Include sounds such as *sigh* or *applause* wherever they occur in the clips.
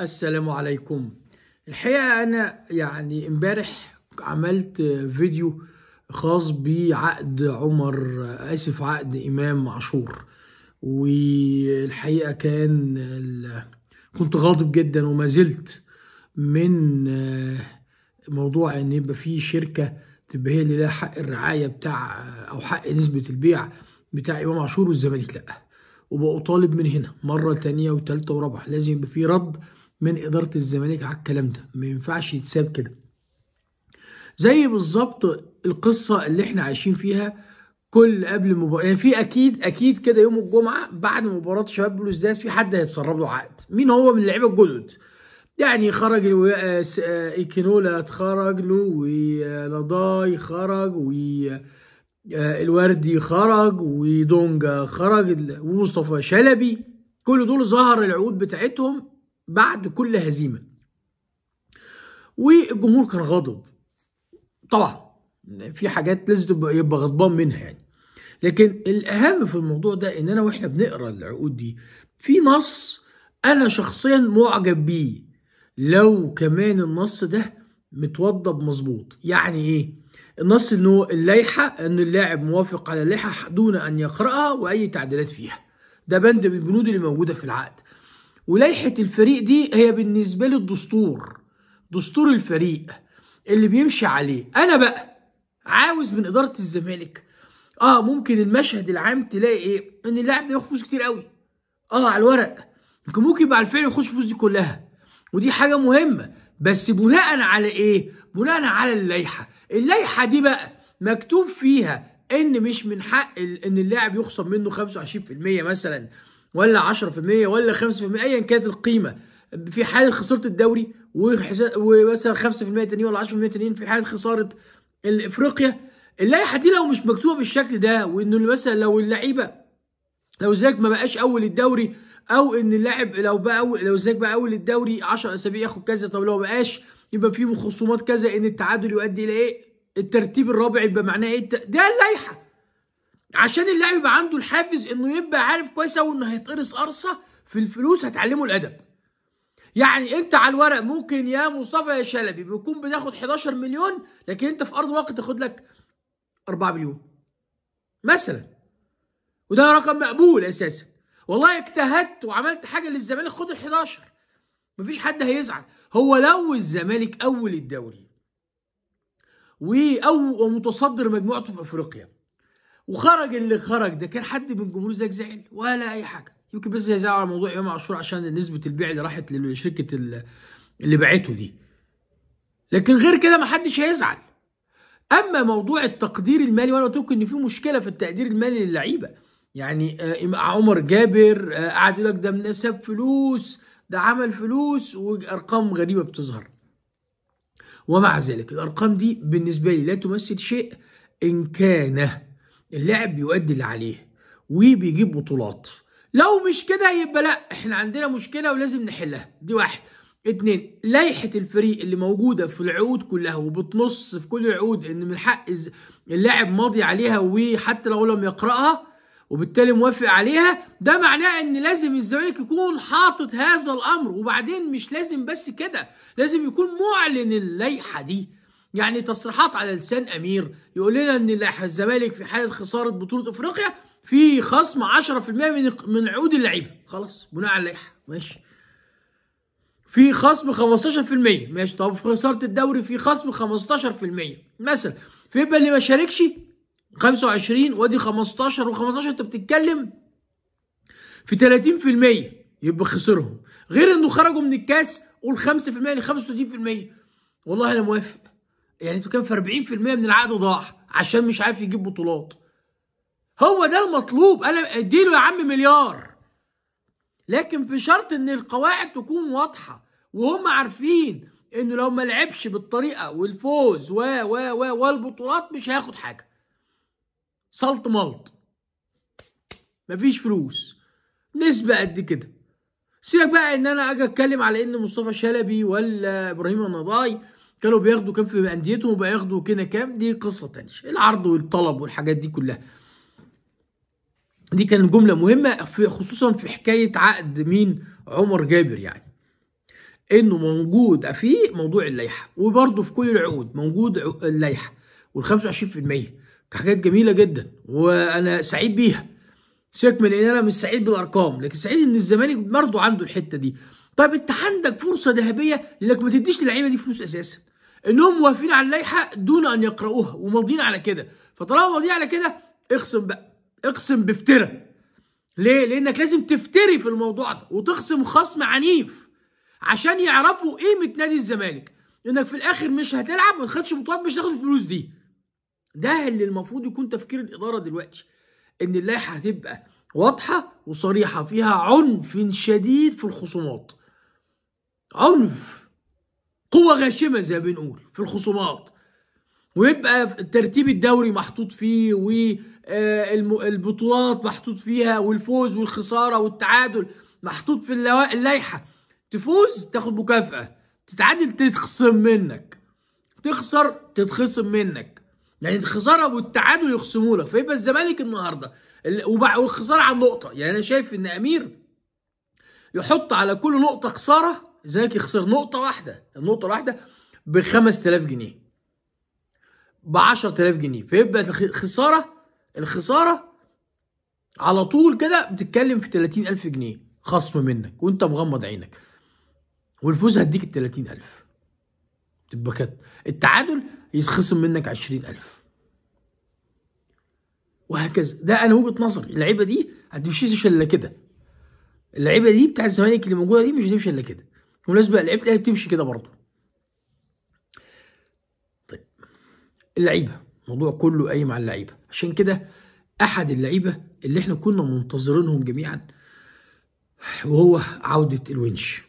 السلام عليكم الحقيقة أنا يعني امبارح عملت فيديو خاص بعقد عمر آسف عقد إمام عاشور والحقيقة كان كنت غاضب جدا وما زلت من آه، موضوع ان يبقى في شركه تبقى هي اللي لها حق الرعايه بتاع او حق نسبه البيع بتاع امام عاشور والزمالك لا وبقوا طالب من هنا مره تانية وتالتة ورابعه لازم يبقى في رد من اداره الزمالك على الكلام ده ما ينفعش يتساب كده زي بالظبط القصه اللي احنا عايشين فيها كل قبل مباراه يعني في اكيد اكيد كده يوم الجمعه بعد مباراه شباب بلوزداد في حد هيتسرب له عقد مين هو من اللعيبه الجدد يعني خرج الو... آه، آه، ايكينولا اتخرج له ولاداي خرج و آه، الوردي خرج ودونجا خرج ومصطفى شلبي كل دول ظهر العقود بتاعتهم بعد كل هزيمه والجمهور كان غاضب طبعا في حاجات لازم يبقى غضبان منها يعني لكن الاهم في الموضوع ده ان انا واحنا بنقرا العقود دي في نص انا شخصيا معجب بيه لو كمان النص ده متوضب مظبوط يعني ايه النص انه اللائحه ان اللاعب موافق على اللائحه دون ان يقراها واي تعديلات فيها ده بند من البنود اللي موجوده في العقد ولائحه الفريق دي هي بالنسبه لي الدستور دستور الفريق اللي بيمشي عليه انا بقى عاوز من اداره الزمالك اه ممكن المشهد العام تلاقي ايه ان اللاعب ده ياخد فلوس كتير قوي اه على الورق لكن ممكن على الفعل يخش الفلوس دي كلها ودي حاجه مهمه بس بناء على ايه بناء على اللائحه اللائحه دي بقى مكتوب فيها ان مش من حق ان اللاعب يخصم منه 25% مثلا ولا 10% ولا 5% ايا كانت القيمه في حال خساره الدوري ومثلا 5% تانيين ولا 10% تانيين في حال خساره افريقيا اللائحه دي لو مش مكتوبه بالشكل ده وانه مثلا لو اللعيبه لو زيك ما بقاش اول الدوري او ان اللاعب لو بقى أول لو زيك بقى اول الدوري 10 اسابيع ياخد كذا طب لو ما بقاش يبقى في خصومات كذا ان التعادل يؤدي الى ايه؟ الترتيب الرابع يبقى معناه ايه؟ ده اللائحه عشان اللاعب يبقى عنده الحافز انه يبقى عارف كويس قوي انه هيتقرص قرصه في الفلوس هتعلمه الادب يعني انت على الورق ممكن يا مصطفى يا شلبي بيكون بتاخد 11 مليون لكن انت في ارض الواقع تاخد لك 4 مليون مثلا وده رقم مقبول اساسا والله اجتهدت وعملت حاجه للزمالك خد ال 11 مفيش حد هيزعل هو لو الزمالك اول الدوري واو ومتصدر مجموعته في افريقيا وخرج اللي خرج ده كان حد من الجمهور زيك زعل ولا اي حاجه يمكن بس زعل على موضوع امام عاشور عشان نسبه البيع اللي راحت لشركه اللي باعته دي لكن غير كده محدش هيزعل اما موضوع التقدير المالي وانا قلت ان في مشكله في التقدير المالي للعيبه يعني آه، عمر جابر آه، قعد يقول لك ده من ساب فلوس ده عمل فلوس وارقام غريبه بتظهر ومع ذلك الارقام دي بالنسبه لي لا تمثل شيء ان كان اللاعب بيؤدي اللي عليه وبيجيب بطولات لو مش كده يبقى لا احنا عندنا مشكله ولازم نحلها دي واحد اتنين لائحة الفريق اللي موجودة في العقود كلها وبتنص في كل العقود ان من حق اللاعب ماضي عليها وحتى لو لم يقرأها وبالتالي موافق عليها ده معناه ان لازم الزمالك يكون حاطط هذا الامر وبعدين مش لازم بس كده لازم يكون معلن اللائحة دي يعني تصريحات على لسان امير يقول لنا ان الزمالك في حاله خساره بطوله افريقيا في خصم 10% من من عقود اللعيبه خلاص بناء على اللائحه ماشي في خصم 15% ماشي طب في خساره الدوري في خصم 15% مثلا فيبقى اللي ما شاركش 25 وادي 15 و15 انت بتتكلم في 30% يبقى خسرهم غير انه خرجوا من الكاس قول 5% ل 35% والله انا موافق يعني انتوا كان في 40% من العقد ضاع عشان مش عارف يجيب بطولات هو ده المطلوب انا اديله يا عم مليار لكن بشرط ان القواعد تكون واضحه وهم عارفين انه لو ما لعبش بالطريقه والفوز و و و والبطولات مش هياخد حاجه سلط ملط مفيش فلوس نسبه قد كده سيبك بقى ان انا اجي اتكلم على ان مصطفى شلبي ولا ابراهيم النضاي كانوا بياخدوا كام في انديتهم وبياخدوا كده كام دي قصه تانية العرض والطلب والحاجات دي كلها دي كانت جمله مهمه في خصوصا في حكايه عقد مين عمر جابر يعني انه موجود في موضوع اللائحه وبرده في كل العقود موجود اللائحه وال 25% حاجات جميله جدا وانا سعيد بيها سيبك من ان انا مش سعيد بالارقام لكن سعيد ان الزمالك برضه عنده الحته دي طيب انت عندك فرصه ذهبيه انك ما تديش للعيبه دي فلوس اساسا انهم موافقين على اللائحه دون ان يقرؤوها وماضيين على كده فطالما ماضيين على كده اقسم بقى اقسم بافترى ليه لانك لازم تفتري في الموضوع ده وتخصم خصم عنيف عشان يعرفوا قيمه نادي الزمالك انك في الاخر مش هتلعب ما تاخدش بطولات مش هتاخد الفلوس دي ده اللي المفروض يكون تفكير الاداره دلوقتي ان اللائحه هتبقى واضحه وصريحه فيها عنف شديد في الخصومات عنف قوة غاشمة زي ما بنقول في الخصومات ويبقى ترتيب الدوري محطوط فيه والبطولات آه، محطوط فيها والفوز والخسارة والتعادل محطوط في اللائحة تفوز تاخد مكافأة تتعادل تتخصم منك تخسر تتخصم منك يعني الخسارة والتعادل يخصموا لك فيبقى الزمالك النهاردة والخسارة عن نقطة يعني أنا شايف إن أمير يحط على كل نقطة خسارة الزمالك يخسر نقطه واحده النقطه الواحده ب 5000 جنيه ب 10000 جنيه فيبقى الخساره الخساره على طول كده بتتكلم في 30000 جنيه خصم منك وانت مغمض عينك والفوز هديك ال 30000 تبقى كده التعادل يتخصم منك 20000 وهكذا ده انا وجهه نظري اللعيبه دي هتمشيش الا كده اللعيبه دي بتاع الزمالك اللي موجوده دي مش هتمشي الا كده بالمناسبه لعيبه الاهلي بتمشي كده برضه طيب اللعيبه الموضوع كله قايم على اللعيبه عشان كده احد اللعيبه اللي احنا كنا منتظرينهم جميعا وهو عوده الونش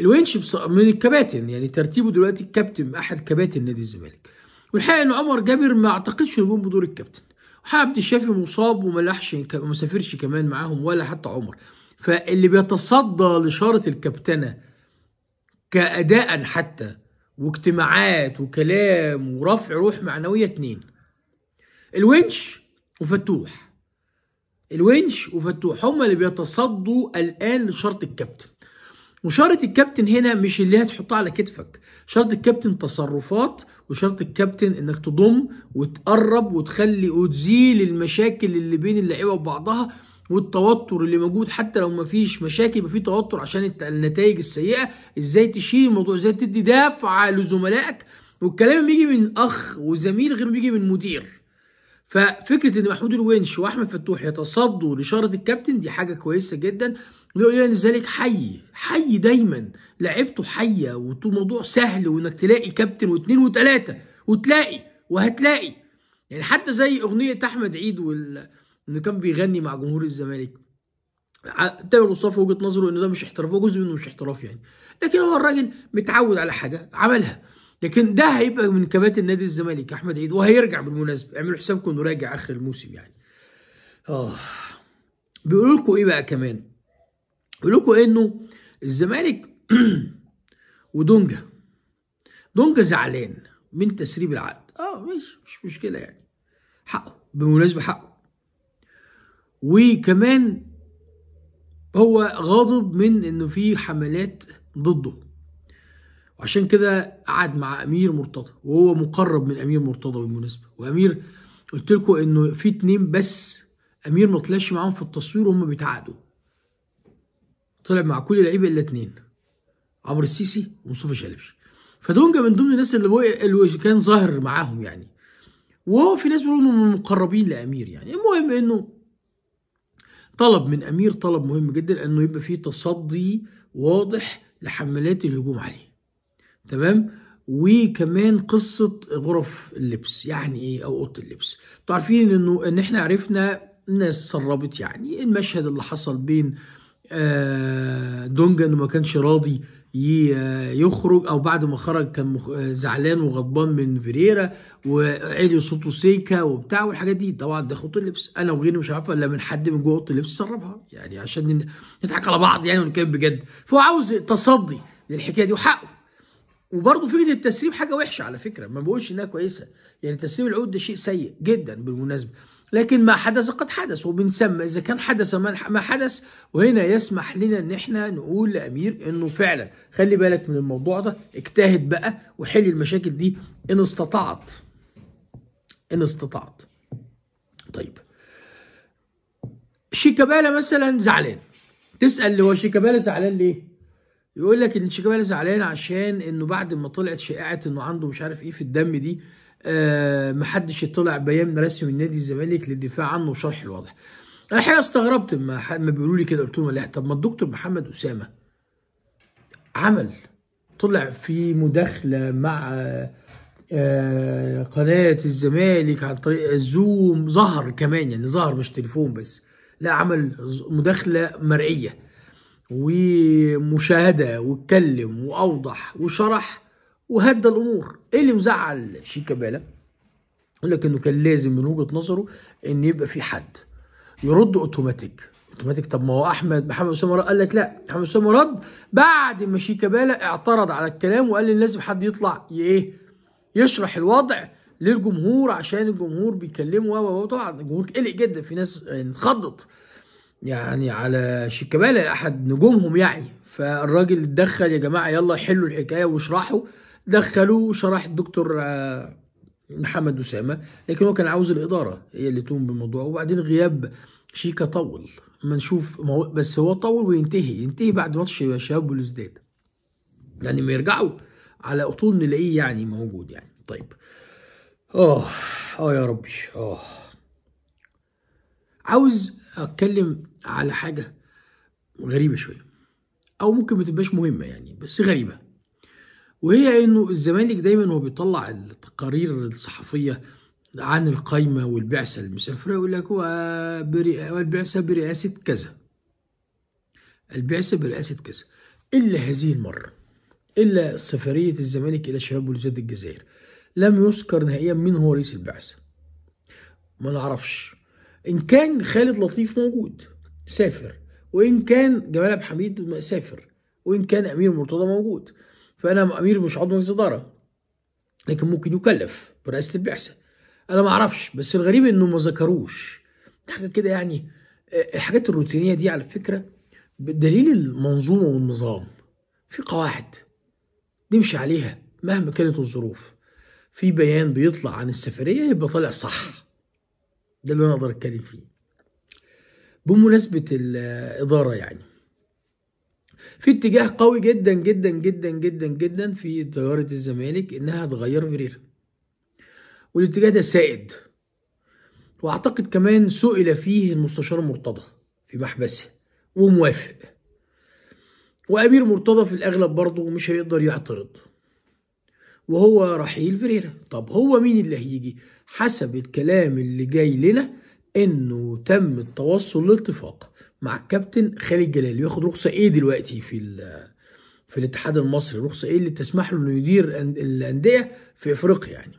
الونش من الكباتن يعني ترتيبه دلوقتي الكابتن احد كباتن نادي الزمالك والحقيقه ان عمر جابر ما اعتقدش انه يقوم بدور الكابتن وعبد الشافي مصاب وما لحش ما سافرش كمان معاهم ولا حتى عمر فاللي بيتصدى لشاره الكابتنه كأداء حتى واجتماعات وكلام ورفع روح معنوية اتنين الونش وفتوح الونش وفتوح هما اللي بيتصدوا الآن لشرط الكابتن وشرط الكابتن هنا مش اللي هتحطها على كتفك شرط الكابتن تصرفات وشرط الكابتن انك تضم وتقرب وتخلي وتزيل المشاكل اللي بين اللعيبه وبعضها والتوتر اللي موجود حتى لو مفيش مشاكل يبقى في توتر عشان النتائج السيئه ازاي تشيل الموضوع ازاي تدي دافع لزملائك والكلام بيجي من اخ وزميل غير بيجي من مدير ففكره ان محمود الونش واحمد فتوح يتصدوا لاشاره الكابتن دي حاجه كويسه جدا لان ذلك حي حي دايما لعبته حيه وموضوع سهل وانك تلاقي كابتن واثنين وثلاثه وتلاقي وهتلاقي يعني حتى زي اغنيه احمد عيد وال انه كان بيغني مع جمهور الزمالك تامر مصطفى وجهه نظره انه ده مش احتراف هو جزء منه مش احتراف يعني لكن هو الراجل متعود على حاجه عملها لكن ده هيبقى من كباتن نادي الزمالك احمد عيد وهيرجع بالمناسبه اعملوا حسابكم انه راجع اخر الموسم يعني اه بيقولوا لكم ايه بقى كمان بيقولوا لكم إيه انه الزمالك *clears throat* ودونجا دونجا زعلان من تسريب العقد اه ماشي مش مشكله يعني حقه بمناسبه حقه وكمان هو غاضب من انه في حملات ضده وعشان كده قعد مع امير مرتضى وهو مقرب من امير مرتضى بالمناسبه وامير قلت لكم انه في اتنين بس امير ما طلعش معاهم في التصوير وهم بيتعاقدوا طلع مع كل لعيبه الا اتنين عمرو السيسي ومصطفى شلبي فدونجا من ضمن الناس اللي, اللي كان ظاهر معاهم يعني وهو في ناس بيقولوا انه مقربين لامير يعني المهم انه طلب من امير طلب مهم جدا انه يبقى فيه تصدي واضح لحملات الهجوم عليه تمام وكمان قصه غرف اللبس يعني ايه او اوضه اللبس انتوا عارفين انه ان احنا عرفنا ناس سربت يعني المشهد اللي حصل بين آه دونجا انه ما كانش راضي يخرج او بعد ما خرج كان زعلان وغضبان من فيريرا وعلي صوته سيكا وبتاع والحاجات دي طبعا ده خط اللبس انا وغيري مش عارفه الا من حد من جوه خط اللبس سربها يعني عشان نضحك على بعض يعني ونتكلم بجد فهو عاوز تصدي للحكايه دي وحقه وبرضه فكره التسريب حاجه وحشه على فكره ما بقولش انها كويسه يعني تسريب العود ده شيء سيء جدا بالمناسبه لكن ما حدث قد حدث وبنسمى اذا كان حدث ما حدث وهنا يسمح لنا ان احنا نقول لامير انه فعلا خلي بالك من الموضوع ده اجتهد بقى وحل المشاكل دي ان استطعت ان استطعت طيب شيكابالا مثلا زعلان تسال هو شيكابالا زعلان ليه؟ يقول لك ان شيكابالا زعلان عشان انه بعد ما طلعت شائعه انه عنده مش عارف ايه في الدم دي آه محدش طلع بيان رسمي من نادي الزمالك للدفاع عنه وشرح الواضح انا الحقيقه استغربت ما, ما بيقولوا لي كده قلت لهم لا طب ما الدكتور محمد اسامه عمل طلع في مداخله مع آه، آه، قناه الزمالك عن طريق الزوم ظهر كمان يعني ظهر مش تليفون بس لا عمل مداخله مرئيه ومشاهده واتكلم واوضح وشرح وهدى الامور ايه اللي مزعل شيكابالا يقول لك انه كان لازم من وجهه نظره ان يبقى في حد يرد اوتوماتيك اوتوماتيك طب ما هو احمد محمد اسامه رد قال لك لا محمد اسامه رد بعد ما شيكابالا اعترض على الكلام وقال ان لازم حد يطلع ايه يشرح الوضع للجمهور عشان الجمهور بيتكلموا و طبعا الجمهور قلق جدا في ناس اتخضت يعني على شيكابالا احد نجومهم يعني فالراجل اتدخل يا جماعه يلا حلوا الحكايه واشرحوا دخلوا شرح الدكتور آه، محمد أسامة لكن هو كان عاوز الإدارة هي اللي تقوم بالموضوع وبعدين غياب شيكا طول ما نشوف بس هو طول وينتهي ينتهي بعد ماتش شباب بلوزداد يعني ما يرجعوا على أطول نلاقيه يعني موجود يعني طيب اه اه يا ربي اه عاوز اتكلم على حاجه غريبه شويه او ممكن ما تبقاش مهمه يعني بس غريبه وهي انه الزمالك دايما هو بيطلع التقارير الصحفيه عن القايمه والبعثه المسافره يقول لك البعثه برئاسه كذا البعثه برئاسه كذا الا هذه المره الا سفريه الزمالك الى شباب بلوزات الجزائر لم يذكر نهائيا من هو رئيس البعثه ما نعرفش ان كان خالد لطيف موجود سافر وان كان جمال عبد الحميد سافر وان كان امير مرتضى موجود فانا امير مش عضو مجلس اداره لكن ممكن يكلف برئاسه البعثه انا ما اعرفش بس الغريب انه ما ذكروش حاجه كده يعني الحاجات الروتينيه دي على فكره بدليل المنظومه والنظام في قواعد نمشي عليها مهما كانت الظروف في بيان بيطلع عن السفريه يبقى طالع صح ده اللي انا اقدر اتكلم فيه بمناسبه الاداره يعني في اتجاه قوي جدا جدا جدا جدا جدا في تجاره الزمالك انها تغير فيريرا والاتجاه ده سائد واعتقد كمان سئل فيه المستشار مرتضى في محبسه وموافق وامير مرتضى في الاغلب برضه مش هيقدر يعترض وهو رحيل فيريرا طب هو مين اللي هيجي حسب الكلام اللي جاي لنا انه تم التوصل لاتفاق مع الكابتن خالد جلال ياخد رخصه ايه دلوقتي في في الاتحاد المصري رخصه ايه اللي تسمح له انه يدير الانديه في افريقيا يعني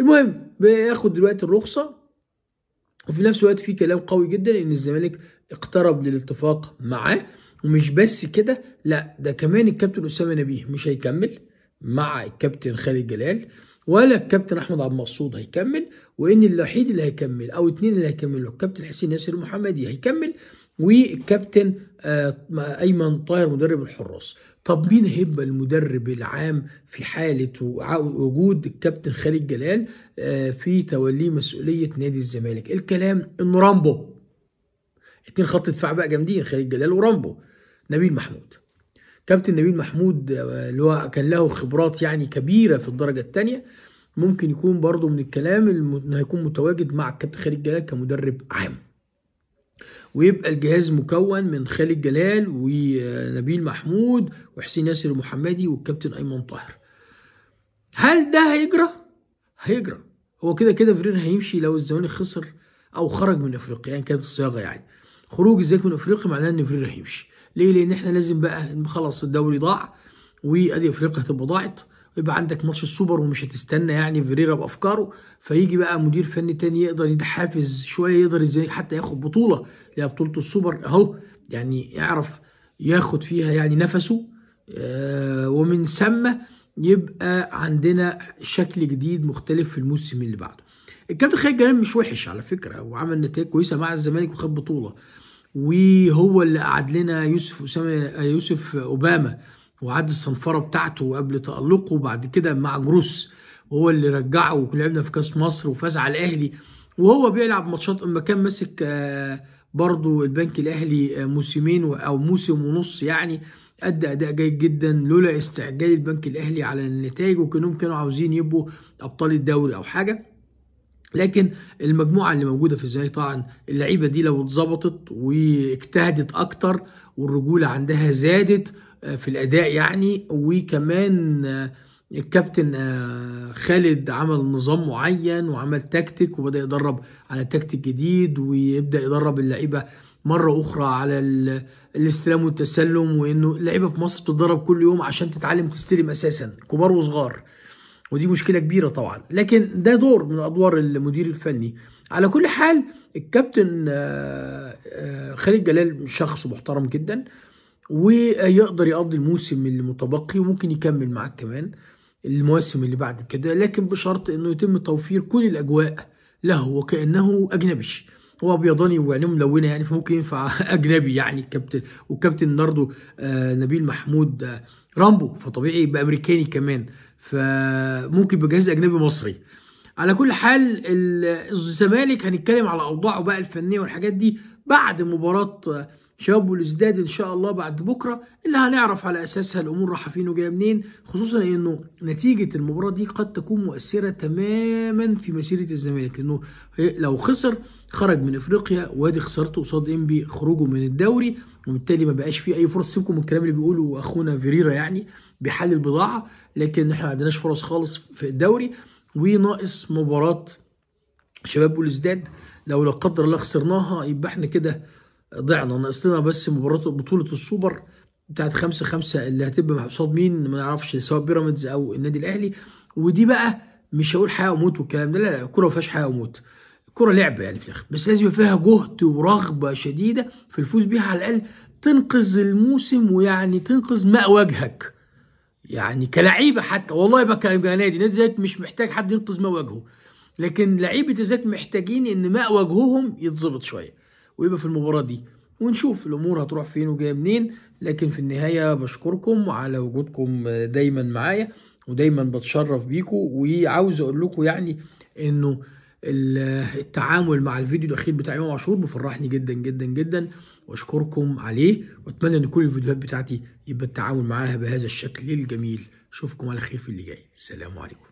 المهم بياخد دلوقتي الرخصه وفي نفس الوقت في كلام قوي جدا ان الزمالك اقترب للاتفاق معاه ومش بس كده لا ده كمان الكابتن اسامه نبيه مش هيكمل مع الكابتن خالد جلال ولا الكابتن احمد عبد المقصود هيكمل وان الوحيد اللي هيكمل او اتنين اللي هيكملوا الكابتن حسين ياسر المحمدي هيكمل والكابتن آه، ايمن طاهر مدرب الحراس طب مين هيبقى المدرب العام في حاله وجود الكابتن خالد جلال آه، في توليه مسؤوليه نادي الزمالك الكلام انه رامبو اتنين خط دفاع بقى جامدين خالد جلال ورامبو نبيل محمود كابتن نبيل محمود آه، اللي هو كان له خبرات يعني كبيره في الدرجه الثانيه ممكن يكون برضه من الكلام انه هيكون متواجد مع الكابتن خالد جلال كمدرب عام ويبقى الجهاز مكون من خالد جلال ونبيل محمود وحسين ياسر المحمدي والكابتن ايمن طاهر هل ده هيجرى هيجرى هو كده كده فرير هيمشي لو الزمالك خسر او خرج من افريقيا يعني كانت الصياغه يعني خروج الزمالك من افريقيا معناه ان فرير هيمشي ليه لان احنا لازم بقى خلاص الدوري ضاع وادي افريقيا هتبقى ضاعت ويبقى عندك ماتش السوبر ومش هتستنى يعني فيريرا بافكاره فيجي بقى مدير فني تاني يقدر يتحافز شويه يقدر ازاي حتى ياخد بطوله اللي هي بطوله السوبر اهو يعني يعرف ياخد فيها يعني نفسه آه ومن ثم يبقى عندنا شكل جديد مختلف في الموسم اللي بعده الكابتن خالد جلال مش وحش على فكره وعمل نتائج كويسه مع الزمالك وخد بطوله وهو اللي قعد لنا يوسف اسامه آه، يوسف اوباما وعد الصنفره بتاعته قبل تالقه بعد كده مع جروس وهو اللي رجعه ولعبنا في كاس مصر وفاز على الاهلي وهو بيلعب ماتشات اما كان ماسك آه، برضه البنك الاهلي آه، موسمين او موسم ونص يعني ادى اداء جيد جدا لولا استعجال البنك الاهلي على النتائج وكانهم كانوا عاوزين يبقوا ابطال الدوري او حاجه لكن المجموعه اللي موجوده في الزمالك طبعا اللعيبه دي لو اتظبطت واجتهدت اكتر والرجوله عندها زادت آه، في الاداء يعني وكمان آه، الكابتن آه، خالد عمل نظام معين وعمل تكتيك وبدا يدرب على تكتيك جديد ويبدا يدرب اللعيبه مره اخرى على الاستلام والتسلم وانه اللعيبه في مصر بتتدرب كل يوم عشان تتعلم تستلم اساسا كبار وصغار ودي مشكله كبيره طبعا لكن ده دور من ادوار المدير الفني على كل حال الكابتن خالد جلال شخص محترم جدا ويقدر يقضي الموسم المتبقي وممكن يكمل معاك كمان المواسم اللي بعد كده لكن بشرط انه يتم توفير كل الاجواء له وكانه اجنبي هو ابيضاني وعينيه ملونه يعني فممكن ينفع *laughs* اجنبي يعني الكابتن والكابتن الناردو آه نبيل محمود آه رامبو فطبيعي يبقى امريكاني كمان فممكن بجهاز اجنبي مصري على كل حال الزمالك هنتكلم على اوضاعه بقى الفنيه والحاجات دي بعد مباراه آه شباب والازداد ان شاء الله بعد بكره اللي هنعرف على اساسها الامور رايحه فين وجايه منين خصوصا انه نتيجه المباراه دي قد تكون مؤثره تماما في مسيره الزمالك لانه لو خسر خرج من افريقيا وادي خسارته قصاد انبي خروجه من الدوري وبالتالي ما بقاش فيه اي فرص سيبكم من الكلام اللي بيقوله اخونا فيريرا يعني بحل البضاعه لكن احنا ما عندناش فرص خالص في الدوري وناقص مباراه شباب بولوزداد لو لا قدر الله خسرناها يبقى احنا كده ضعنا ناقصنا بس مباراه بطوله السوبر بتاعت 5 5 اللي هتبقى قصاد مين ما نعرفش سواء بيراميدز او النادي الاهلي ودي بقى مش هقول حياه وموت والكلام ده لا لا الكوره ما فيهاش حياه وموت الكوره لعبه يعني في الاخر بس لازم يبقى فيها جهد ورغبه شديده في الفوز بيها على الاقل تنقذ الموسم ويعني تنقذ ماء وجهك يعني كلعيبه حتى والله بقى كنادي نادي زيك مش محتاج حد ينقذ ماء وجهه لكن لعيبه زيك محتاجين ان ماء وجههم يتظبط شويه ويبقى في المباراه دي ونشوف الامور هتروح فين وجايه منين لكن في النهايه بشكركم على وجودكم دايما معايا ودايما بتشرف بيكم وعاوز اقول لكم يعني انه التعامل مع الفيديو الاخير بتاع يوم عاشور بفرحني جدا جدا جدا واشكركم عليه واتمنى ان كل الفيديوهات بتاعتي يبقى التعامل معاها بهذا الشكل الجميل اشوفكم على خير في اللي جاي السلام عليكم